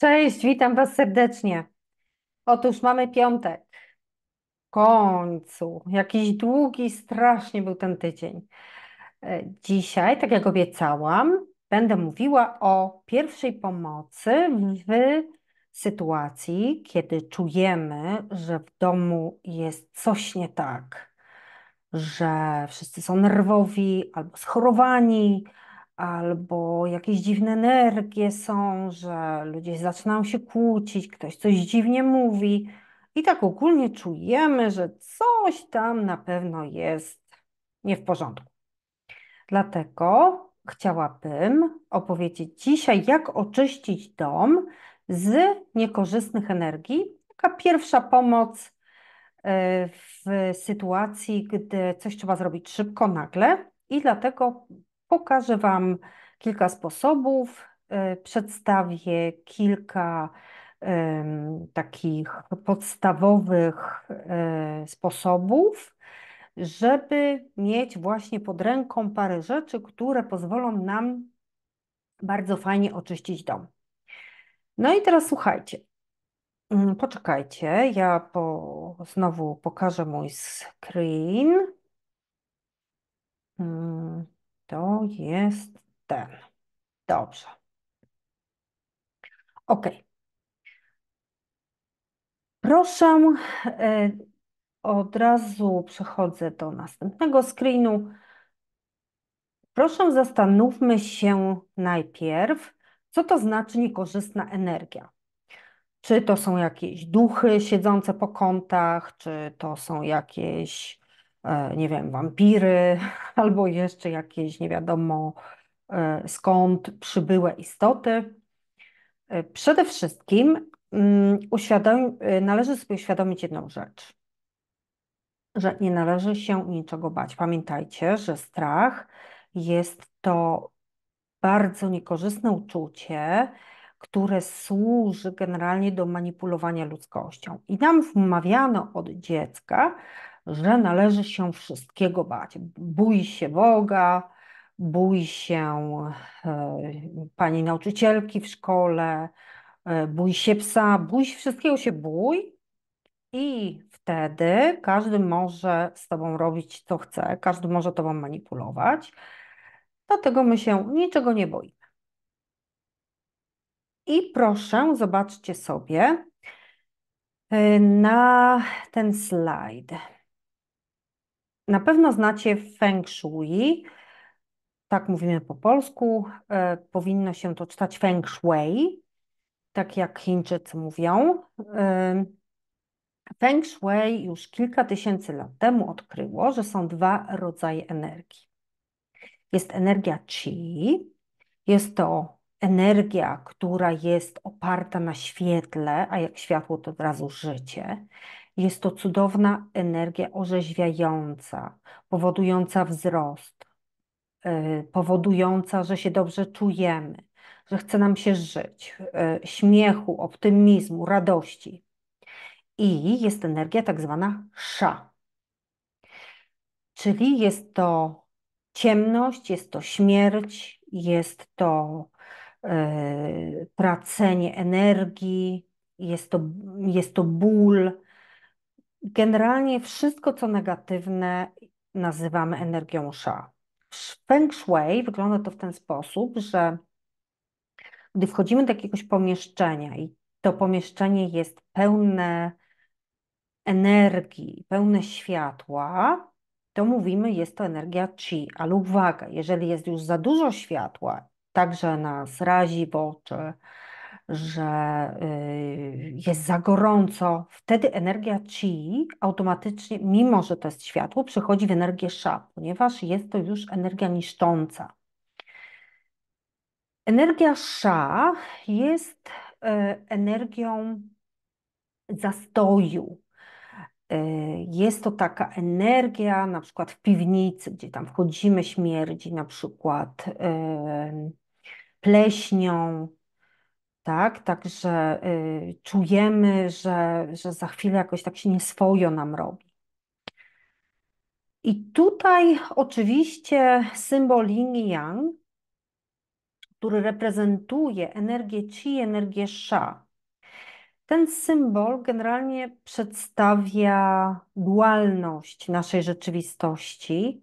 Cześć, witam Was serdecznie. Otóż mamy piątek. W końcu. Jakiś długi, strasznie był ten tydzień. E, dzisiaj, tak jak obiecałam, będę mówiła o pierwszej pomocy w sytuacji, kiedy czujemy, że w domu jest coś nie tak, że wszyscy są nerwowi albo schorowani, albo jakieś dziwne energie są, że ludzie zaczynają się kłócić, ktoś coś dziwnie mówi i tak ogólnie czujemy, że coś tam na pewno jest nie w porządku. Dlatego chciałabym opowiedzieć dzisiaj, jak oczyścić dom z niekorzystnych energii. Taka pierwsza pomoc e, w sytuacji, gdy coś trzeba zrobić szybko, nagle. I dlatego Pokażę Wam kilka sposobów, e, przedstawię kilka takich podstawowych e, sposobów, żeby mieć właśnie pod ręką parę rzeczy, które pozwolą nam bardzo fajnie oczyścić dom. No i teraz słuchajcie. Mm, poczekajcie, ja po, znowu pokażę mój screen. Mm. To jest ten. Dobrze. Ok. Proszę, e, od razu przechodzę do następnego screenu. Proszę, zastanówmy się najpierw, co to znaczy niekorzystna energia. Czy to są jakieś duchy siedzące po kątach, czy to są jakieś E, nie wiem, wampiry albo jeszcze jakieś nie wiadomo e, skąd przybyłe istoty. E, przede wszystkim mm, uświadom, należy sobie uświadomić jedną rzecz, że nie należy się niczego bać. Pamiętajcie, że strach jest to bardzo niekorzystne uczucie, które służy generalnie do manipulowania ludzkością. I nam wmawiano od dziecka, że należy się wszystkiego bać. Bój się Boga, bój się e, pani nauczycielki w szkole, e, bój się psa, bój się wszystkiego się bój. I wtedy każdy może z tobą robić co chce, każdy może tobą manipulować. Dlatego my się niczego nie boimy. I proszę, zobaczcie sobie e, na ten slajd. Na pewno znacie feng shui, tak mówimy po polsku, e, powinno się to czytać feng shui, tak jak Chińczycy mówią. E, feng shui już kilka tysięcy lat temu odkryło, że są dwa rodzaje energii. Jest energia chi, jest to energia, która jest oparta na świetle, a jak światło to od razu życie. Jest to cudowna energia orzeźwiająca, powodująca wzrost, e, powodująca, że się dobrze czujemy, że chce nam się żyć, e, śmiechu, optymizmu, radości. I jest energia tak zwana sza. Czyli jest to ciemność, jest to śmierć, jest to e, tracenie energii, jest to, jest to ból, generalnie wszystko, co negatywne, nazywamy energią sza. W feng shui wygląda to w ten sposób, że gdy wchodzimy do jakiegoś pomieszczenia i to pomieszczenie jest pełne energii, pełne światła, to mówimy, jest to energia chi, ale uwaga, jeżeli jest już za dużo światła, także nas razi w oczy, że y, jest za gorąco, wtedy energia chi automatycznie, mimo że to jest światło, przechodzi w energię sza, ponieważ jest to już energia niszcząca. Energia sza jest y, energią zastoju. Y, jest to taka energia, na przykład w piwnicy, gdzie tam wchodzimy, śmierdzi na przykład pleśnią, tak? Także y, czujemy, że, że za chwilę jakoś tak się nieswojo nam robi. I tutaj oczywiście symbol yin i yang, który reprezentuje energię i energię sha. Ten symbol generalnie przedstawia dualność naszej rzeczywistości,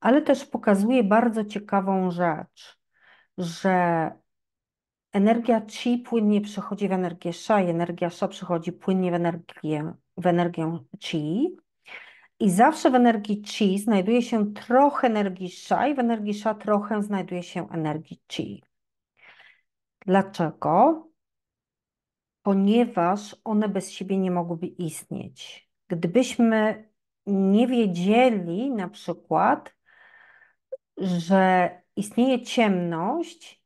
ale też pokazuje bardzo ciekawą rzecz, że Energia chi płynnie przechodzi w energię sha i energia sha przechodzi płynnie w energię, w energię chi. I zawsze w energii chi znajduje się trochę energii sha i w energii sha trochę znajduje się energii chi. Dlaczego? Ponieważ one bez siebie nie mogłyby istnieć. Gdybyśmy nie wiedzieli na przykład, że istnieje ciemność,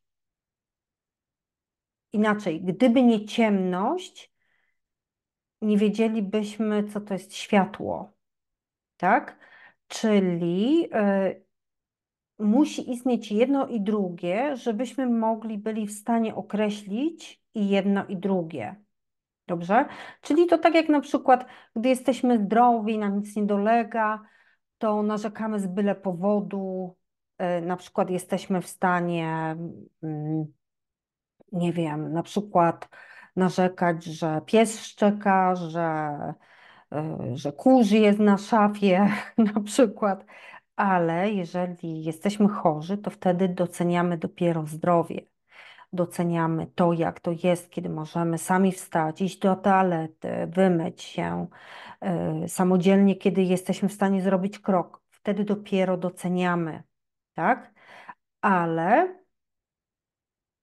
inaczej, gdyby nie ciemność, nie wiedzielibyśmy, co to jest światło. Tak? Czyli y, musi istnieć jedno i drugie, żebyśmy mogli byli w stanie określić i jedno i drugie. Dobrze? Czyli to tak jak na przykład, gdy jesteśmy zdrowi, nam nic nie dolega, to narzekamy z byle powodu, y, na przykład jesteśmy w stanie y, nie wiem, na przykład narzekać, że pies szczeka, że, e, że kurz jest na szafie, na przykład. Ale jeżeli jesteśmy chorzy, to wtedy doceniamy dopiero zdrowie. Doceniamy to, jak to jest, kiedy możemy sami wstać, iść do toalety, wymyć się e, samodzielnie, kiedy jesteśmy w stanie zrobić krok. Wtedy dopiero doceniamy, tak? Ale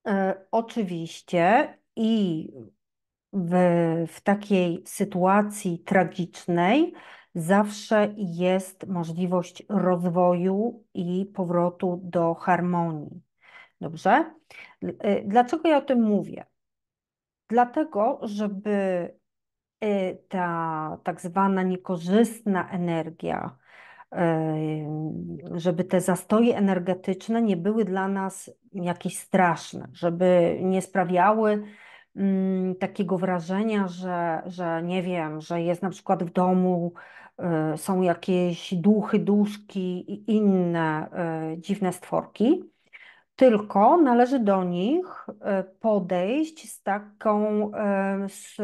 E, oczywiście i w, w takiej sytuacji tragicznej zawsze jest możliwość rozwoju i powrotu do harmonii. Dobrze? E, dlaczego ja o tym mówię? Dlatego, żeby e, ta tak zwana niekorzystna energia, żeby te zastoje energetyczne nie były dla nas jakieś straszne, żeby nie sprawiały mm, takiego wrażenia, że, że nie wiem, że jest na przykład w domu, e, są jakieś duchy, duszki i inne e, dziwne stworki. Tylko należy do nich e, podejść z taką, e, z,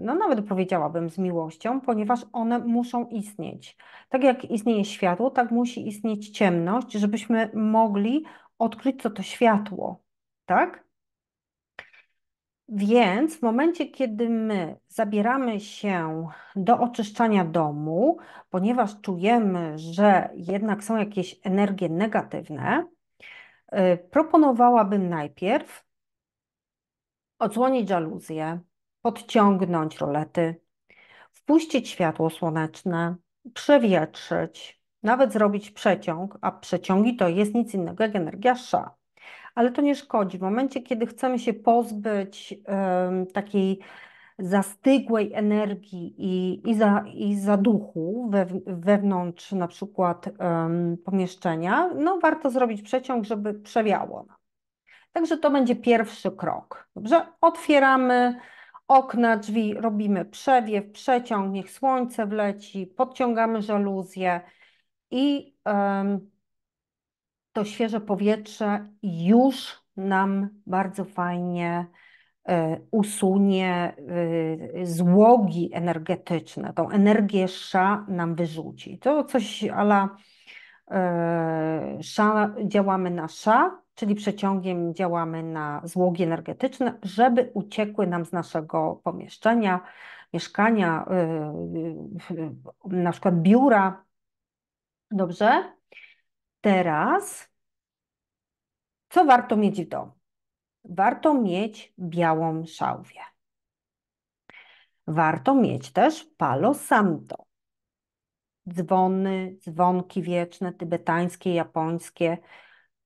no nawet powiedziałabym z miłością, ponieważ one muszą istnieć. Tak jak istnieje światło, tak musi istnieć ciemność, żebyśmy mogli odkryć, co to światło. Tak? Więc w momencie, kiedy my zabieramy się do oczyszczania domu, ponieważ czujemy, że jednak są jakieś energie negatywne, Y, proponowałabym najpierw odsłonić żaluzję, podciągnąć rolety, wpuścić światło słoneczne, przewietrzyć, nawet zrobić przeciąg, a przeciągi to jest nic innego jak energia sza. Ale to nie szkodzi. W momencie, kiedy chcemy się pozbyć um, takiej zastygłej energii i, i, za, i zaduchu we, wewnątrz na przykład um, pomieszczenia, no warto zrobić przeciąg, żeby przewiało. Także to będzie pierwszy krok. Dobrze? Otwieramy okna, drzwi, robimy przewiew, przeciąg, niech słońce wleci, podciągamy żaluzję i um, to świeże powietrze już nam bardzo fajnie E, usunie e, złogi energetyczne, tą energię sza nam wyrzuci. To coś ala e, sza, działamy na sza, czyli przeciągiem działamy na złogi energetyczne, żeby uciekły nam z naszego pomieszczenia, mieszkania, na przykład biura. Dobrze? Teraz, co warto mieć w domu? warto mieć białą szałwię. Warto mieć też palo santo. Dzwony, dzwonki wieczne, tybetańskie, japońskie,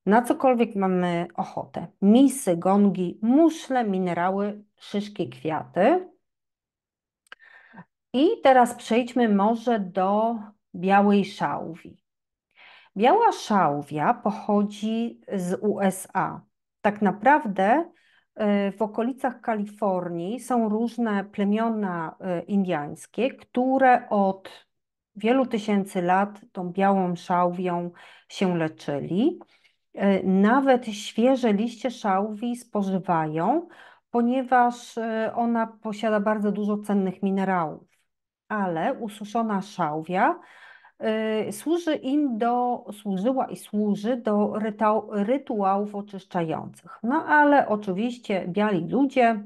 na cokolwiek mamy ochotę. Misy, gongi, muszle, minerały, szyszki, kwiaty. I teraz przejdźmy może do białej szałwi. Biała szałwia pochodzi z USA tak naprawdę y, w okolicach Kalifornii są różne plemiona y, indiańskie, które od wielu tysięcy lat tą białą szałwią się leczyli. Y, nawet świeże liście szałwi spożywają, ponieważ ona posiada bardzo dużo cennych minerałów. Ale ususzona szałwia Y, służy im do, służyła i służy do rytuałów oczyszczających. No ale oczywiście biali ludzie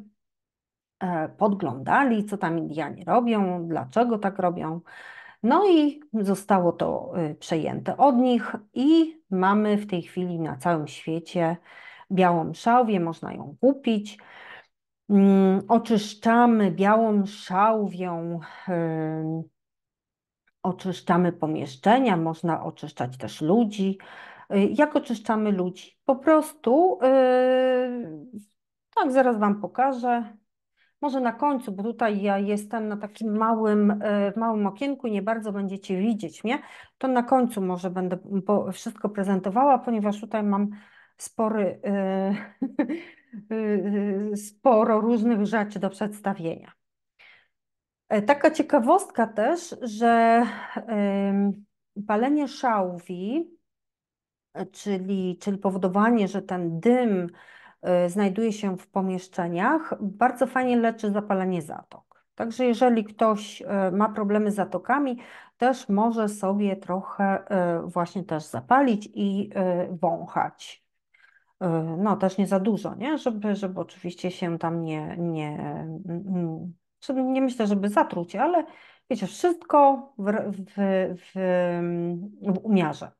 e, podglądali, co tam Indianie robią, dlaczego tak robią. No i zostało to y, przejęte od nich i mamy w tej chwili na całym świecie białą szałwię, można ją kupić. Mm, oczyszczamy białą szałwią oczyszczamy pomieszczenia, można oczyszczać też ludzi. Y, jak oczyszczamy ludzi? Po prostu, y, tak, zaraz Wam pokażę. Może na końcu, bo tutaj ja jestem na takim małym, y, małym okienku i nie bardzo będziecie widzieć mnie, to na końcu może będę wszystko prezentowała, ponieważ tutaj mam spory, sporo różnych rzeczy do przedstawienia. E, taka ciekawostka też, że palenie szałwi, e, czyli, czyli powodowanie, że ten dym e, znajduje się w pomieszczeniach, bardzo fajnie leczy zapalenie zatok. Także jeżeli ktoś ma problemy z zatokami, też może sobie trochę właśnie też zapalić i wąchać. No też nie za dużo, nie? Żeby, żeby oczywiście się tam nie, nie nie myślę, żeby zatruć, ale wiecie, wszystko w, w, w, w umiarze.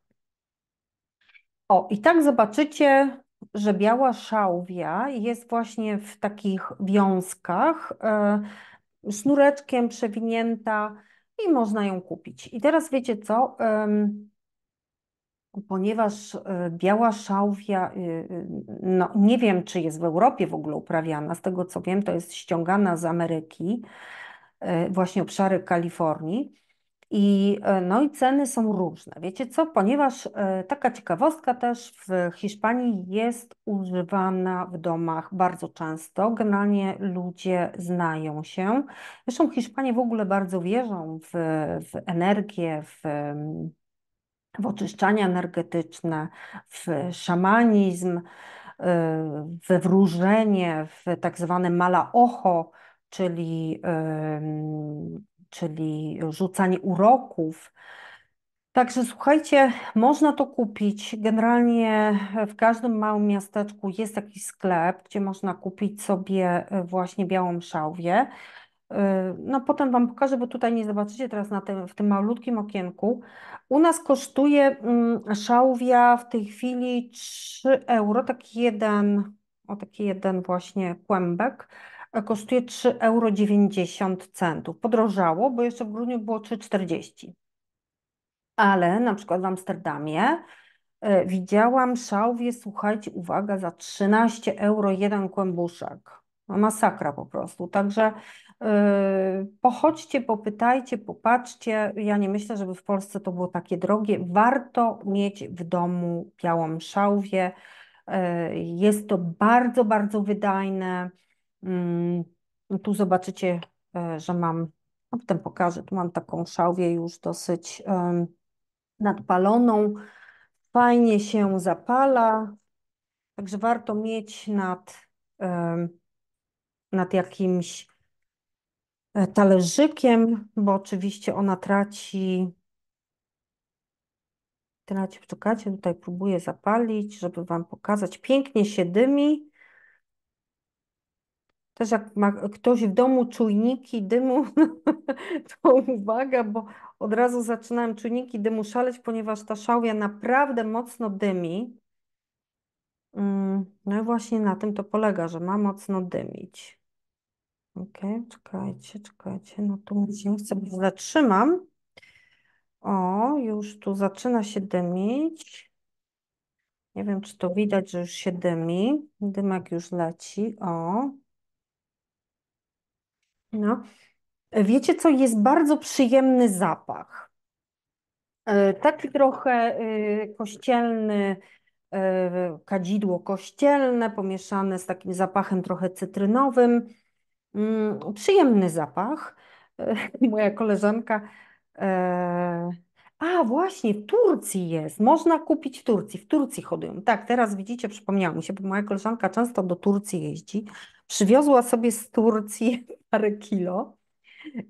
O, i tak zobaczycie, że biała szałwia jest właśnie w takich wiązkach, e, sznureczkiem przewinięta i można ją kupić. I teraz wiecie co? ponieważ e, biała szałwia, e, e, no nie wiem czy jest w Europie w ogóle uprawiana, z tego co wiem, to jest ściągana z Ameryki, właśnie obszary Kalifornii. I, no i ceny są różne. Wiecie co? Ponieważ taka ciekawostka też w Hiszpanii jest używana w domach bardzo często. Generalnie ludzie znają się. Zresztą Hiszpanie w ogóle bardzo wierzą w, w energię, w, w oczyszczania energetyczne, w szamanizm, y, we wróżenie, w tak zwane mala ocho, czyli, y, czyli rzucanie uroków. Także słuchajcie, można to kupić. Generalnie w każdym małym miasteczku jest jakiś sklep, gdzie można kupić sobie y, właśnie białą szałwię. Yy, no potem Wam pokażę, bo tutaj nie zobaczycie teraz na tym, w tym malutkim okienku. U nas kosztuje mm, szałwia w tej chwili 3 euro, taki jeden, o taki jeden właśnie kłębek kosztuje 3,90 euro. Podrożało, bo jeszcze w grudniu było 3,40. Ale na przykład w Amsterdamie y, widziałam szałwie, słuchajcie, uwaga, za 13 euro jeden kłębuszek. No masakra po prostu. Także Yy, pochodźcie, popytajcie, popatrzcie. Ja nie myślę, żeby w Polsce to było takie drogie. Warto mieć w domu białą szałwię. Yy, jest to bardzo, bardzo wydajne. Mm, tu zobaczycie, yy, że mam, a no, potem pokażę, tu mam taką szałwię już dosyć nadpaloną. Fajnie się zapala, także warto mieć nad, nad jakimś E, talerzykiem, bo oczywiście ona traci. Traci, czekacie, tutaj próbuję zapalić, żeby Wam pokazać. Pięknie się dymi. Też jak ma ktoś w domu czujniki dymu, to uwaga, bo od razu zaczynałem czujniki dymu szaleć, ponieważ ta szałwia naprawdę mocno dymi. Mm, no i właśnie na tym to polega, że ma mocno dymić. Ok, czekajcie, czekajcie. No tu się sobie zatrzymam. O, już tu zaczyna się dymić. Nie wiem, czy to widać, że już się dymi. Dymek już leci. O. No. Wiecie co? Jest bardzo przyjemny zapach. E, taki trochę e, kościelny, e, kadzidło kościelne, pomieszane z takim zapachem trochę cytrynowym. Mm, przyjemny zapach. Moja koleżanka. E, a właśnie, w Turcji jest. Można kupić w Turcji. W Turcji hodują. Tak, teraz widzicie, przypomniało mi się, bo moja koleżanka często do Turcji jeździ. Przywiozła sobie z Turcji parę kilo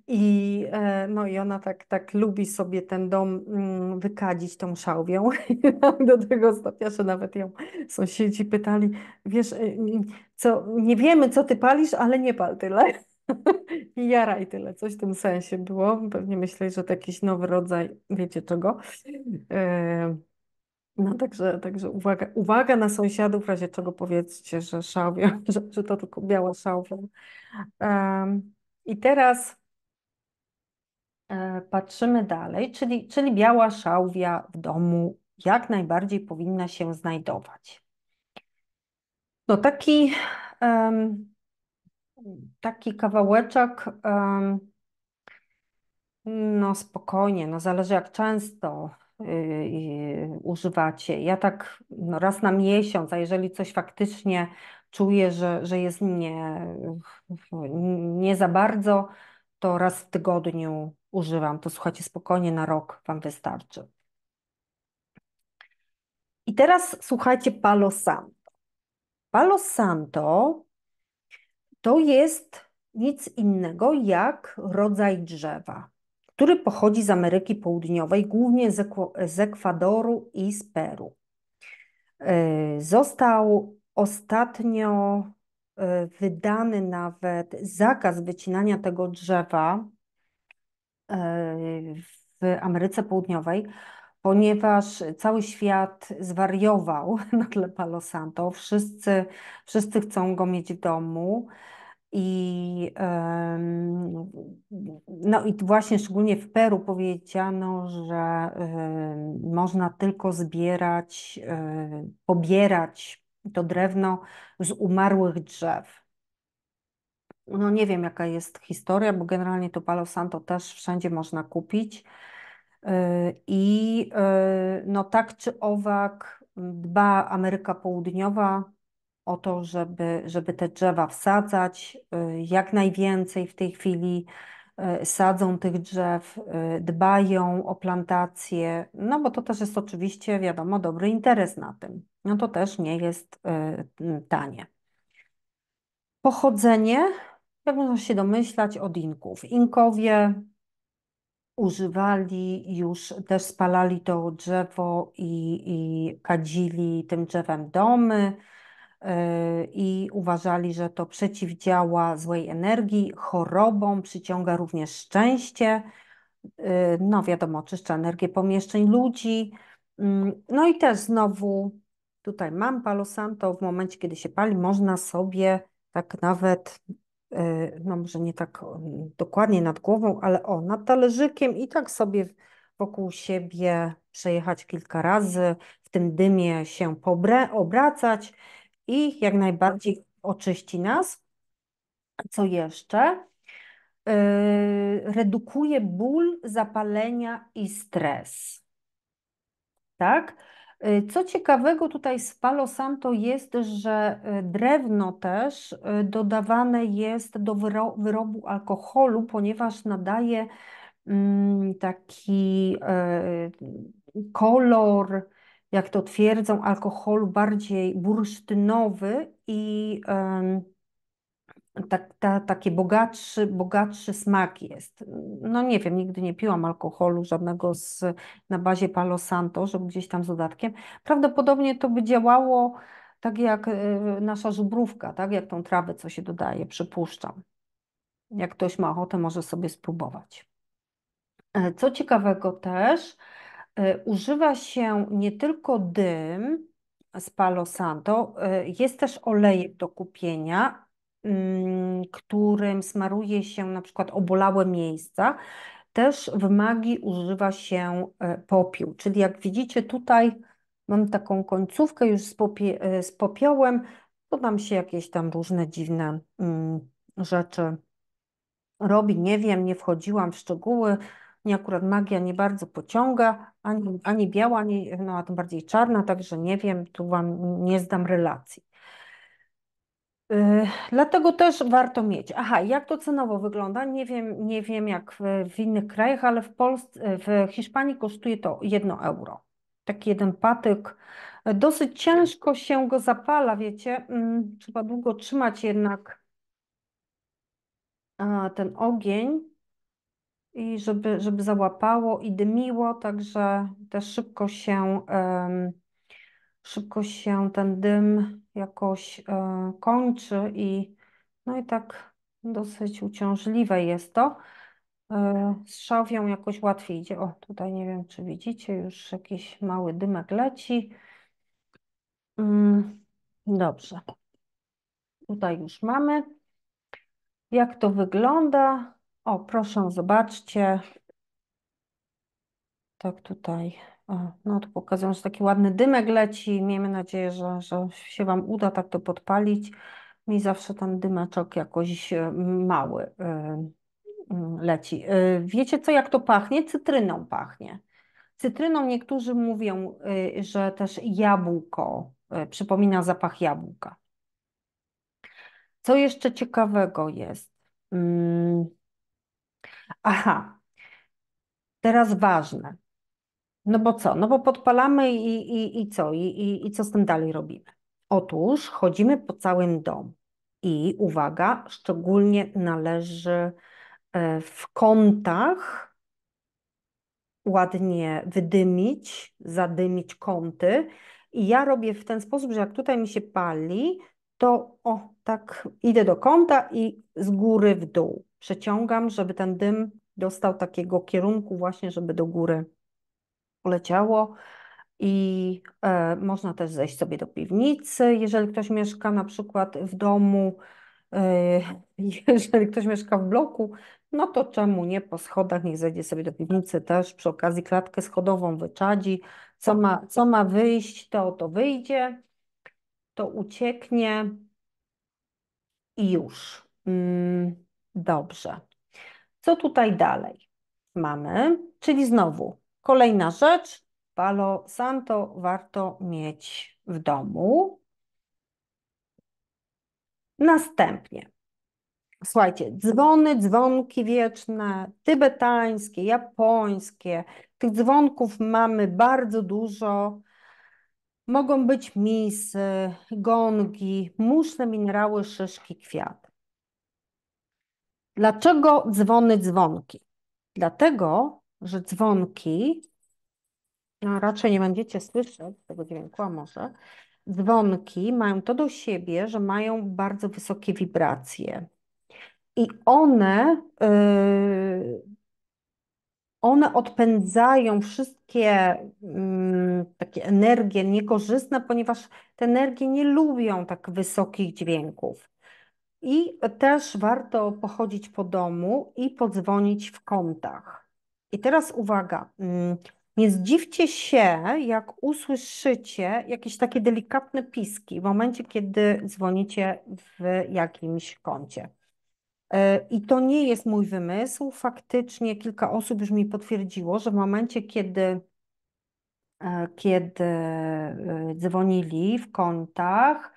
i, e, no i ona tak, tak lubi sobie ten dom mm, wykadzić tą szałwią. Do tego stopnia, że nawet ją sąsiedzi pytali, wiesz, y, mm, co, nie wiemy, co ty palisz, ale nie pal tyle. I jaraj tyle, coś w tym sensie było. Pewnie myślę, że to jakiś nowy rodzaj, wiecie czego. E, no także, także uwaga, uwaga na sąsiadów, w razie czego powiedzcie, że szałwią, że, że to tylko biała szałwia. I teraz E, patrzymy dalej, czyli, czyli biała szałwia w domu jak najbardziej powinna się znajdować. No taki, taki kawałeczek, no spokojnie, no zależy jak często y, y, używacie. Ja tak no raz na miesiąc, a jeżeli coś faktycznie czuję, że, że jest nie, nie za bardzo, to raz w tygodniu używam, to słuchajcie, spokojnie na rok Wam wystarczy. I teraz słuchajcie Palo Santo. Palo Santo to jest nic innego jak rodzaj drzewa, który pochodzi z Ameryki Południowej, głównie z Ekwadoru i z Peru. E, został ostatnio e, wydany nawet zakaz wycinania tego drzewa w Ameryce Południowej, ponieważ cały świat zwariował na tle Palo Santo. Wszyscy, wszyscy chcą go mieć w domu. I, no i właśnie szczególnie w Peru powiedziano, że można tylko zbierać, e, pobierać to drewno z umarłych drzew no nie wiem jaka jest historia, bo generalnie to Palo Santo też wszędzie można kupić. Y, I y, no tak czy owak dba Ameryka Południowa o to, żeby, żeby te drzewa wsadzać. Y, jak najwięcej w tej chwili sadzą tych drzew, dbają o plantacje, no bo to też jest oczywiście, wiadomo, dobry interes na tym. No to też nie jest tanie. Pochodzenie jak można się domyślać od Inków? Inkowie używali już, też spalali to drzewo i, i kadzili tym drzewem domy y, i uważali, że to przeciwdziała złej energii, chorobom, przyciąga również szczęście, y, no wiadomo, czyszcza energię pomieszczeń ludzi, mm, no i też znowu tutaj mam palo santo, w momencie kiedy się pali można sobie tak nawet E, no może nie tak dokładnie nad głową, ale o, nad talerzykiem i tak sobie wokół siebie przejechać kilka razy, w tym dymie się pobre, obracać i jak najbardziej oczyści nas. Co jeszcze? Yy, redukuje ból, zapalenia i stres. Tak? Y, co ciekawego tutaj z Palo Santo jest, że y, drewno też y, dodawane jest do wyrobu alkoholu, ponieważ nadaje mm, taki kolor, jak to twierdzą, alkoholu bardziej bursztynowy i tak, ta, bogatszy, bogatszy smak jest. No nie wiem, nigdy nie piłam alkoholu żadnego z, na bazie Palo Santo, żeby gdzieś tam z dodatkiem. Prawdopodobnie to by działało tak jak e, nasza żubrówka, tak jak tą trawę, co się dodaje, przypuszczam. Jak ktoś ma ochotę, może sobie spróbować. E, co ciekawego też, e, używa się nie tylko dym z Palo Santo, jest też olejek do kupienia, Mm, którym smaruje się na przykład obolałe miejsca, też w magii używa się e, popiół. Czyli jak widzicie tutaj mam taką końcówkę już z, popie, e, z popiołem, się jakieś tam różne dziwne mm, rzeczy robi. Nie wiem, nie wchodziłam w szczegóły. Mnie akurat magia nie bardzo pociąga, ani, ani biała, ani, no, a tym bardziej czarna, także nie wiem, tu Wam nie zdam relacji. Yy, dlatego też warto mieć. Aha, jak to cenowo wygląda? Nie wiem, nie wiem jak w, w innych krajach, ale w Polsce, w Hiszpanii kosztuje to 1 euro. Taki jeden patyk. Dosyć ciężko się go zapala, wiecie. Mm, trzeba długo trzymać jednak ten ogień i żeby, żeby załapało i dymiło, także też szybko się. Um, szybko się ten dym jakoś e, kończy i no i tak dosyć uciążliwe jest to. Z e, szałwią jakoś łatwiej idzie. O, tutaj nie wiem, czy widzicie, już jakiś mały dymek leci. Mm, dobrze. Tutaj już mamy. Jak to wygląda? O, proszę, zobaczcie. Tak tutaj o, no tu pokazują, że taki ładny dymek leci. Miejmy nadzieję, że, że się Wam uda tak to podpalić. Mi zawsze ten dymeczek jakoś e, mały e, mm, leci. E, wiecie co, jak to pachnie? Cytryną pachnie. Cytryną niektórzy mówią, że też jabłko przypomina zapach jabłka. Co jeszcze ciekawego jest? Mm. Aha, teraz ważne. No bo co? No bo podpalamy i, i, i co? I, i, I co z tym dalej robimy? Otóż chodzimy po całym domu i uwaga, szczególnie należy e, w kątach ładnie wydymić, zadymić kąty. I ja robię w ten sposób, że jak tutaj mi się pali, to o, tak idę do kąta i z góry w dół przeciągam, żeby ten dym dostał takiego kierunku właśnie, żeby do góry uleciało I e, można też zejść sobie do piwnicy, jeżeli ktoś mieszka na przykład w domu, e, jeżeli ktoś mieszka w bloku, no to czemu nie po schodach, niech zejdzie sobie do piwnicy też, przy okazji klatkę schodową wyczadzi, co ma, co ma wyjść, to to wyjdzie, to ucieknie i już. Mm, dobrze. Co tutaj dalej mamy? Czyli znowu Kolejna rzecz, Palo Santo warto mieć w domu. Następnie, słuchajcie, dzwony, dzwonki wieczne, tybetańskie, japońskie. Tych dzwonków mamy bardzo dużo. Mogą być misy, gongi, muszne, minerały, szyszki, kwiat. Dlaczego dzwony, dzwonki? Dlatego, że dzwonki, no raczej nie będziecie słyszeć tego dźwięku, a może, dzwonki mają to do siebie, że mają bardzo wysokie wibracje. I one, yy, one odpędzają wszystkie yy, takie energie niekorzystne, ponieważ te energie nie lubią tak wysokich dźwięków. I też warto pochodzić po domu i podzwonić w kątach. I teraz uwaga, mm, nie zdziwcie się, jak usłyszycie jakieś takie delikatne piski w momencie, kiedy dzwonicie w jakimś kącie. E, I to nie jest mój wymysł. Faktycznie kilka osób już mi potwierdziło, że w momencie, kiedy, e, kiedy e, dzwonili w kątach,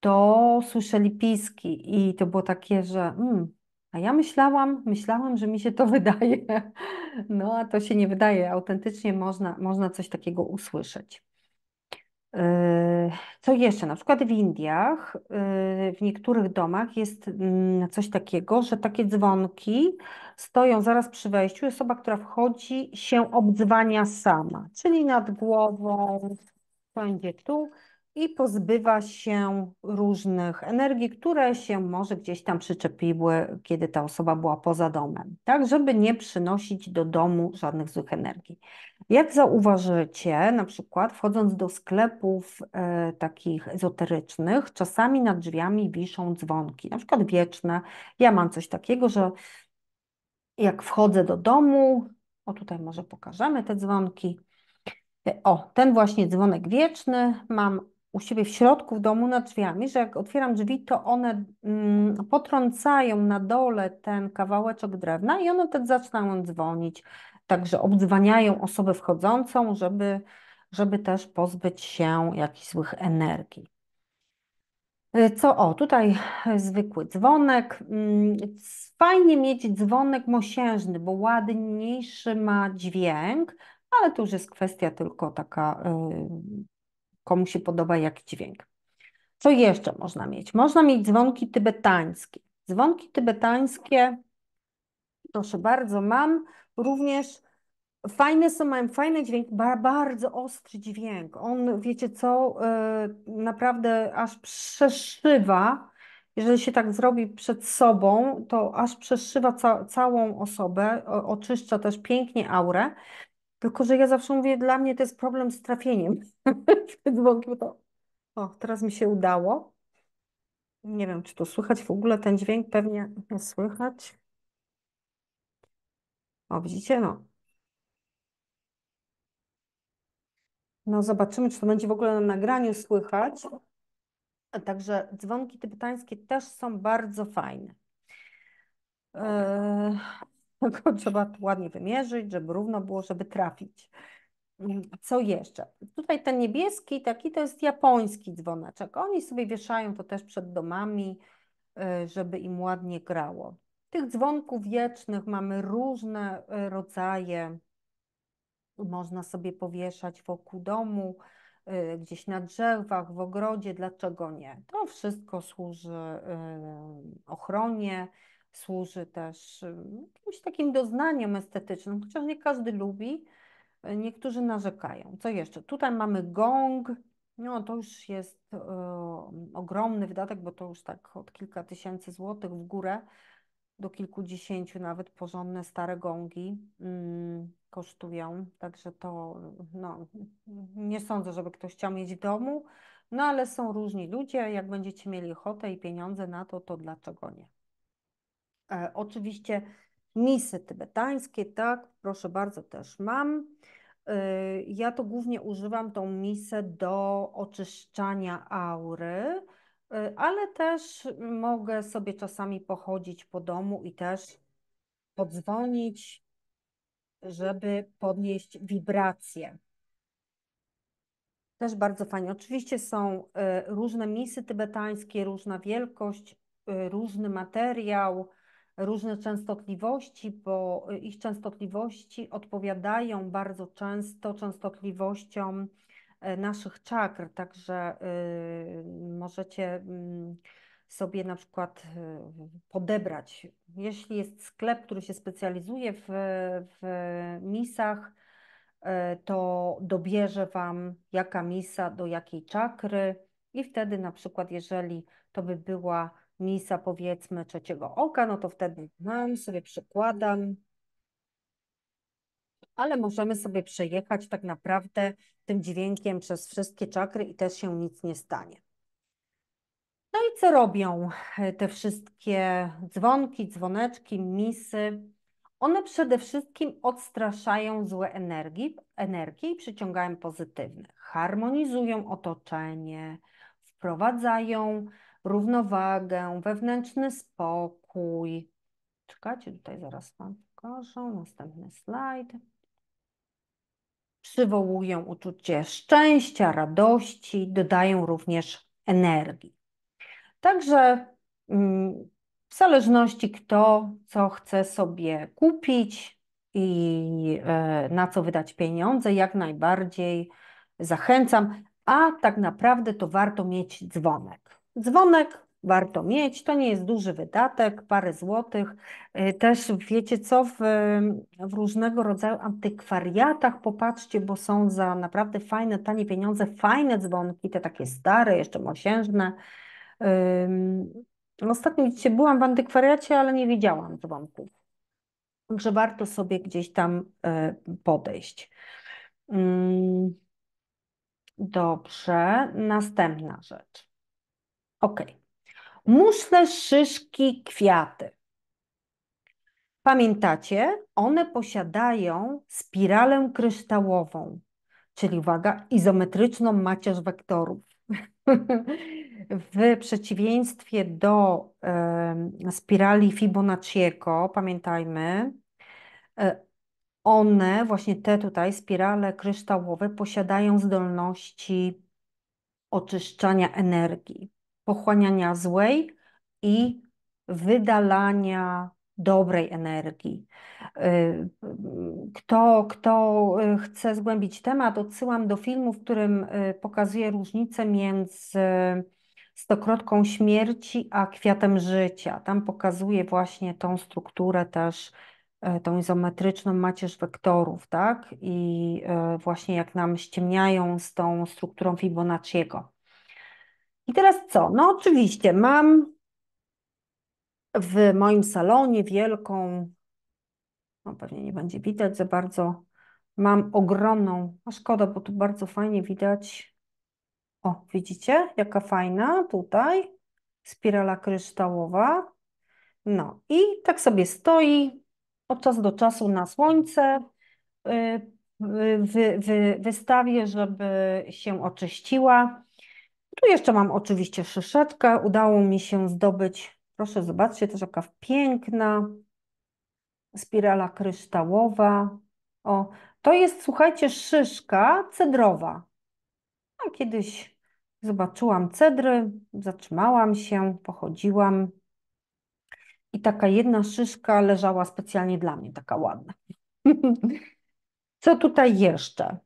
to słyszeli piski i to było takie, że mm, a ja myślałam, myślałam, że mi się to wydaje. No a to się nie wydaje. Autentycznie można, można coś takiego usłyszeć. Yy, co jeszcze? Na przykład w Indiach, yy, w niektórych domach jest mm, coś takiego, że takie dzwonki stoją zaraz przy wejściu. Osoba, która wchodzi, się obdzwania sama, czyli nad głową, będzie tu, i pozbywa się różnych energii, które się może gdzieś tam przyczepiły, kiedy ta osoba była poza domem, tak, żeby nie przynosić do domu żadnych złych energii. Jak zauważycie, na przykład wchodząc do sklepów e, takich ezoterycznych, czasami nad drzwiami wiszą dzwonki, na przykład wieczne. Ja mam coś takiego, że jak wchodzę do domu, o tutaj może pokażemy te dzwonki. E, o, ten właśnie dzwonek wieczny mam u siebie w środku w domu nad drzwiami, że jak otwieram drzwi, to one mm, potrącają na dole ten kawałeczek drewna i one wtedy zaczynają dzwonić. Także obdzwaniają osobę wchodzącą, żeby, żeby też pozbyć się jakichś złych energii. Y, co o, tutaj y, zwykły dzwonek. Mm, fajnie mieć dzwonek mosiężny, bo ładniejszy ma dźwięk, ale to już jest kwestia tylko taka y, komu się podoba jaki dźwięk. Co jeszcze można mieć? Można mieć dzwonki tybetańskie. Dzwonki tybetańskie, proszę bardzo, mam również fajne są, mają fajny dźwięk, bardzo ostry dźwięk. On, wiecie co, y, naprawdę aż przeszywa, jeżeli się tak zrobi przed sobą, to aż przeszywa ca całą osobę, oczyszcza też pięknie aurę. Tylko, że ja zawsze mówię, dla mnie to jest problem z trafieniem. to, o, teraz mi się udało. Nie wiem, czy to słychać w ogóle ten dźwięk, pewnie nie słychać. O, widzicie, no. No, zobaczymy, czy to będzie w ogóle na nagraniu słychać. Także dzwonki tybetańskie też są bardzo fajne. Eee, tylko trzeba to ładnie wymierzyć, żeby równo było, żeby trafić. Mm, co jeszcze? Tutaj ten niebieski taki to jest japoński dzwoneczek. Oni sobie wieszają to też przed domami, y, żeby im ładnie grało. Tych dzwonków wiecznych mamy różne y, rodzaje. Można sobie powieszać wokół domu, y, gdzieś na drzewach, w ogrodzie, dlaczego nie? To wszystko służy ochronie służy też jakimś takim doznaniem estetycznym, chociaż nie każdy lubi, e, niektórzy narzekają. Co jeszcze? Tutaj mamy gong, no to już jest y, ogromny wydatek, bo to już tak od kilka tysięcy złotych w górę do kilkudziesięciu nawet porządne stare gongi mm, kosztują, także to no, nie sądzę, żeby ktoś chciał mieć w domu, no ale są różni ludzie, jak będziecie mieli ochotę i pieniądze na to, to dlaczego nie? E, oczywiście misy tybetańskie, tak, proszę bardzo, też mam. E, ja to głównie używam tą misę do oczyszczania aury, e, ale też mogę sobie czasami pochodzić po domu i też podzwonić, żeby podnieść wibrację. Też bardzo fajnie. Oczywiście są różne misy tybetańskie, różna wielkość, różny materiał różne częstotliwości, bo y, ich częstotliwości odpowiadają bardzo często częstotliwościom e, naszych czakr, także y, możecie mm, sobie na przykład y, podebrać. Jeśli jest sklep, który się specjalizuje w, w misach, e, to dobierze Wam jaka misa do jakiej czakry i wtedy na przykład jeżeli to by była Misa, powiedzmy trzeciego oka, no to wtedy mam, sobie przykładam. Ale możemy sobie przejechać tak naprawdę tym dźwiękiem przez wszystkie czakry i też się nic nie stanie. No i co robią e, te wszystkie dzwonki, dzwoneczki, misy? One przede wszystkim odstraszają złe energie, energie i przyciągają pozytywne. Harmonizują otoczenie, wprowadzają równowagę, wewnętrzny spokój. Czekajcie, tutaj zaraz Wam pokażę. Następny slajd. Przywołują uczucie szczęścia, radości, dodają również energii. Także mm, w zależności kto co chce sobie kupić i e, na co wydać pieniądze, jak najbardziej zachęcam, a tak naprawdę to warto mieć dzwonek. Dzwonek warto mieć, to nie jest duży wydatek, parę złotych. Y, też wiecie co, w, w różnego rodzaju antykwariatach popatrzcie, bo są za naprawdę fajne, tanie pieniądze, fajne dzwonki, te takie stare, jeszcze mosiężne. Ostatnio dzisiaj byłam w antykwariacie, ale nie widziałam dzwonków. Także warto sobie gdzieś tam y, podejść. Dobrze, następna rzecz. Ok. Muszle, szyszki, kwiaty. Pamiętacie, one posiadają spiralę kryształową, czyli uwaga, izometryczną macierz wektorów. w przeciwieństwie do spirali Fibonacciego, pamiętajmy, e, one, właśnie te tutaj, spirale kryształowe, posiadają zdolności oczyszczania energii pochłaniania złej i wydalania dobrej energii. Y, kto, kto y, chce zgłębić temat, odsyłam do filmu, w którym y, pokazuję różnicę między stokrotką śmierci a kwiatem życia. Tam pokazuje właśnie tą strukturę też, tą izometryczną macierz wektorów, tak? I właśnie jak nam ściemniają z tą strukturą Fibonacciego. I teraz co? No oczywiście mam w moim salonie wielką, no pewnie nie będzie widać za bardzo, mam ogromną, a szkoda, bo tu bardzo fajnie widać, o widzicie, jaka fajna tutaj, spirala kryształowa. No i tak sobie stoi od czasu do czasu na słońce, y, y, wy, wy, wystawię, żeby się oczyściła. Tu jeszcze mam oczywiście szyszeczkę. Udało mi się zdobyć, proszę zobaczcie, też jaka piękna spirala kryształowa. O, to jest, słuchajcie, szyszka cedrowa. A no, kiedyś zobaczyłam cedry, zatrzymałam się, pochodziłam i taka jedna szyszka leżała specjalnie dla mnie, taka ładna. Co tutaj jeszcze?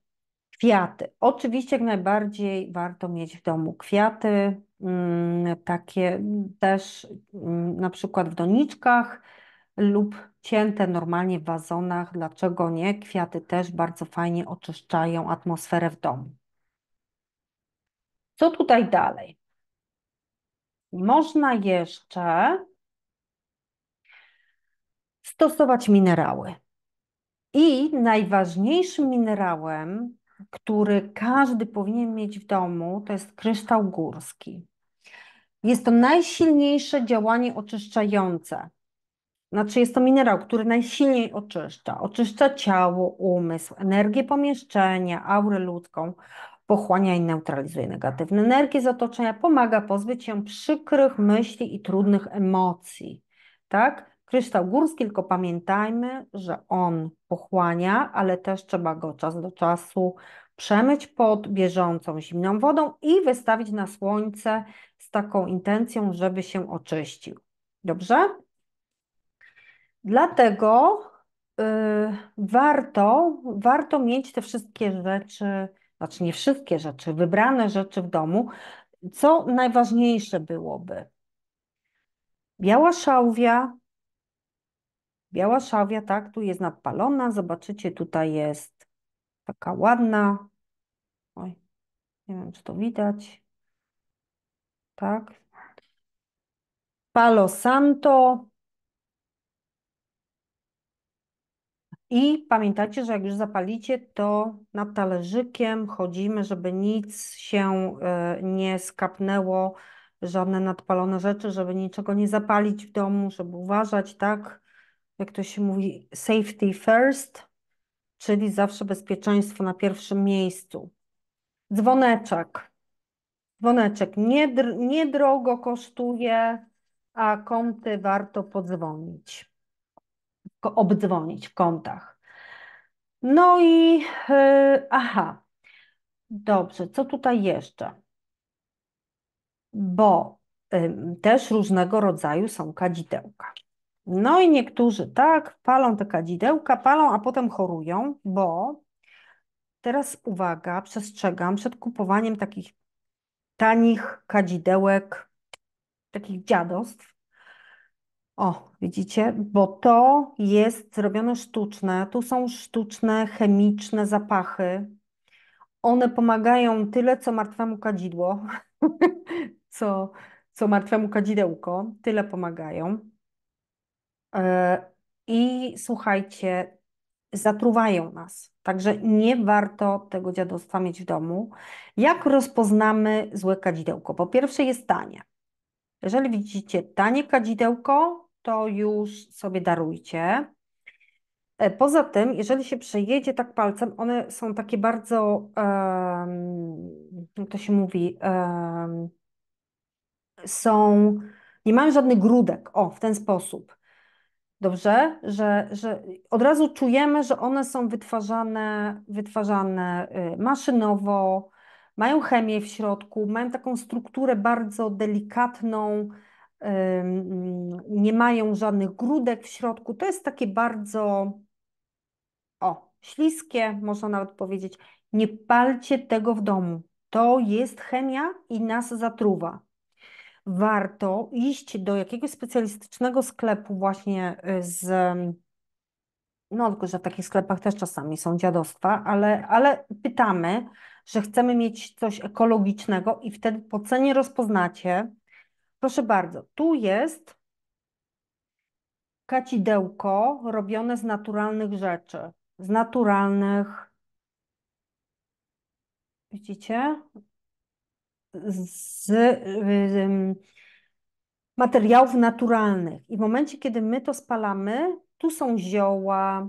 Kwiaty. Oczywiście jak najbardziej warto mieć w domu kwiaty, mm, takie też mm, na przykład w doniczkach lub cięte normalnie w wazonach. Dlaczego nie? Kwiaty też bardzo fajnie oczyszczają atmosferę w domu. Co tutaj dalej? Można jeszcze stosować minerały. I najważniejszym minerałem który każdy powinien mieć w domu, to jest kryształ górski. Jest to najsilniejsze działanie oczyszczające. Znaczy, jest to minerał, który najsilniej oczyszcza. Oczyszcza ciało, umysł, energię pomieszczenia, aurę ludzką, pochłania i neutralizuje negatywne energie z otoczenia, pomaga pozbyć się przykrych myśli i trudnych emocji. Tak? kryształ górski, tylko pamiętajmy, że on pochłania, ale też trzeba go czas do czasu przemyć pod bieżącą zimną wodą i wystawić na słońce z taką intencją, żeby się oczyścił. Dobrze? Dlatego y, warto, warto mieć te wszystkie rzeczy, znaczy nie wszystkie rzeczy, wybrane rzeczy w domu. Co najważniejsze byłoby? Biała szałwia, biała szawia, tak, tu jest nadpalona, zobaczycie, tutaj jest taka ładna, oj, nie wiem, czy to widać, tak, Palo Santo, I pamiętajcie, że jak już zapalicie, to nad talerzykiem chodzimy, żeby nic się e, nie skapnęło, żadne nadpalone rzeczy, żeby niczego nie zapalić w domu, żeby uważać, tak? jak to się mówi, safety first, czyli zawsze bezpieczeństwo na pierwszym miejscu. Dzwoneczek. Dzwoneczek nie, drogo kosztuje, a kąty warto podzwonić, obdzwonić w kątach. No i yy, aha, dobrze, co tutaj jeszcze? Bo też różnego rodzaju są kadzidełka. No i niektórzy tak, palą te kadzidełka, palą, a potem chorują, bo teraz uwaga, przestrzegam przed kupowaniem takich tanich kadzidełek, takich dziadostw. O, widzicie, bo to jest zrobione sztuczne. Tu są sztuczne, chemiczne zapachy. One pomagają tyle, co martwemu kadzidło, co, co martwemu kadzidełko, tyle pomagają. E, I słuchajcie, zatruwają nas. Także nie warto tego dziadostwa mieć w domu. Jak rozpoznamy złe kadzidełko? Po pierwsze jest tanie. Jeżeli widzicie tanie kadzidełko, to już sobie darujcie. E, poza tym, jeżeli się przejedzie tak palcem, one są takie bardzo, um, jak to się mówi, um, są, nie mają żadnych grudek, o, w ten sposób. Dobrze, że, że od razu czujemy, że one są wytwarzane, wytwarzane y, maszynowo, mają chemię w środku, mają taką strukturę bardzo delikatną, nie mają żadnych grudek w środku. To jest takie bardzo o, śliskie, można nawet powiedzieć. Nie palcie tego w domu. To jest chemia i nas zatruwa warto iść do jakiegoś specjalistycznego sklepu właśnie y, z no tylko, że w takich sklepach też czasami są dziadostwa, ale, ale pytamy, że chcemy mieć coś ekologicznego i wtedy po cenie rozpoznacie. Proszę bardzo, tu jest kacidełko robione z naturalnych rzeczy, z naturalnych, widzicie, z materiałów naturalnych. I w momencie, kiedy my to spalamy, tu są zioła,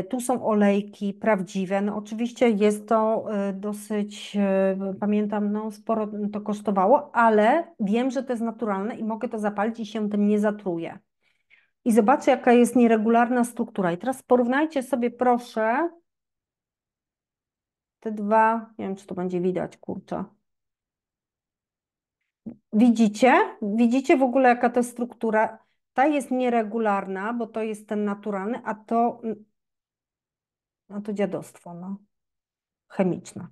y, tu są olejki prawdziwe. No oczywiście jest to y, dosyć, y, pamiętam, no sporo to kosztowało, ale wiem, że to jest naturalne i mogę to zapalić i się tym nie zatruję. I zobaczcie, jaka jest nieregularna struktura. I teraz porównajcie sobie, proszę, te dwa, nie wiem, czy to będzie widać, kurczę, Widzicie? Widzicie w ogóle, jaka to jest struktura? Ta jest nieregularna, bo to jest ten naturalny, a to, no to dziadostwo, no. chemiczne.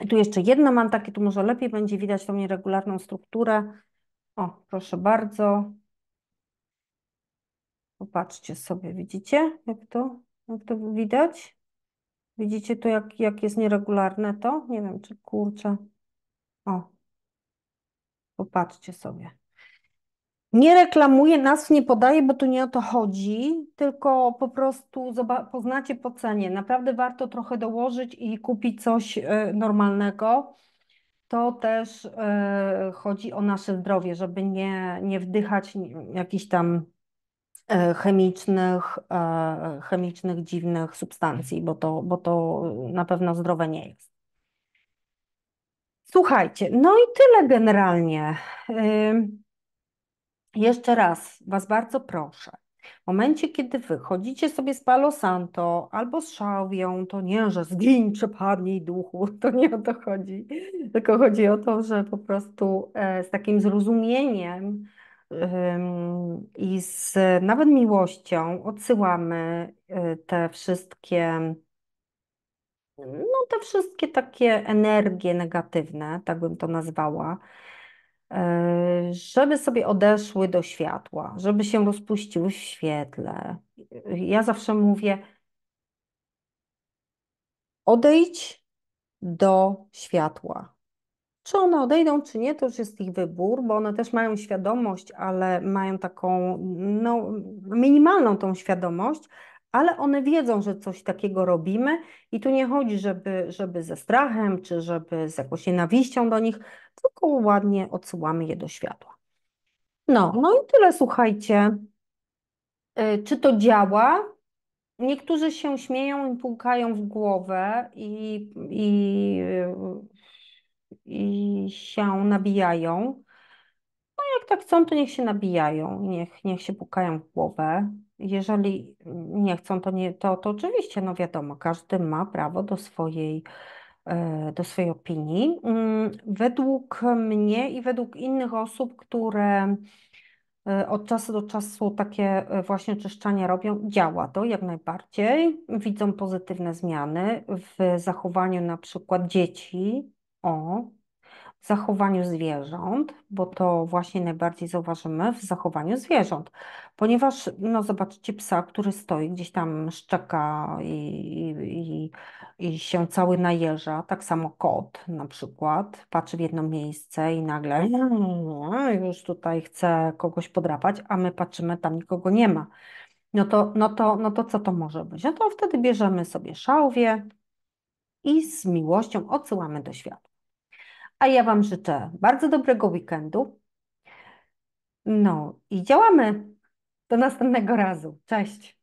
I tu jeszcze jedna mam takie, tu może lepiej będzie widać tą nieregularną strukturę. O, proszę bardzo. Popatrzcie sobie, widzicie, jak to, jak to widać? Widzicie tu, jak, jak jest nieregularne to? Nie wiem, czy kurczę. O, Popatrzcie sobie. Nie reklamuje, nas nie podaje, bo tu nie o to chodzi, tylko po prostu poznacie po cenie. Naprawdę warto trochę dołożyć i kupić coś e, normalnego. To też e, chodzi o nasze zdrowie, żeby nie, nie wdychać jakichś tam e, chemicznych, chemicznych, dziwnych substancji, bo to, bo to na pewno zdrowe nie jest. Słuchajcie, no i tyle generalnie. Jeszcze raz Was bardzo proszę. W momencie, kiedy wychodzicie sobie z Palo Santo albo z szałwią, to nie, że zgiń, przepadnij duchu, to nie o to chodzi, tylko chodzi o to, że po prostu e, z takim zrozumieniem i z nawet miłością odsyłamy e, te wszystkie no, te wszystkie takie energie negatywne, tak bym to nazwała, e, żeby sobie odeszły do światła, żeby się rozpuściły w świetle. Ja zawsze mówię: odejdź do światła. Czy one odejdą, czy nie, to już jest ich wybór, bo one też mają świadomość, ale mają taką no, minimalną tą świadomość, ale one wiedzą, że coś takiego robimy i tu nie chodzi, żeby, żeby ze strachem czy żeby z jakąś nienawiścią do nich, tylko ładnie odsyłamy je do światła. No, no i tyle, słuchajcie. E, czy to działa? Niektórzy się śmieją i pukają w głowę i, i, i się nabijają. No jak tak chcą, to niech się nabijają, niech, niech się pukają w głowę jeżeli nie chcą, to, nie, to, to oczywiście, no wiadomo, każdy ma prawo do swojej, e, do swojej opinii. Mm, według mnie i według innych osób, które e, od czasu do czasu takie e, właśnie czyszczania robią, działa to jak najbardziej. Widzą pozytywne zmiany w zachowaniu na przykład dzieci. O, zachowaniu zwierząt, bo to właśnie najbardziej zauważymy w zachowaniu zwierząt, ponieważ no zobaczycie psa, który stoi gdzieś tam szczeka i, i, i się cały najeża, tak samo kot na przykład, patrzy w jedno miejsce i nagle mm, już tutaj chce kogoś podrapać, a my patrzymy, tam nikogo nie ma. No to, no, to, no to co to może być? No to wtedy bierzemy sobie szałwie i z miłością odsyłamy do świata. A ja Wam życzę bardzo dobrego weekendu. No i działamy. Do następnego razu. Cześć.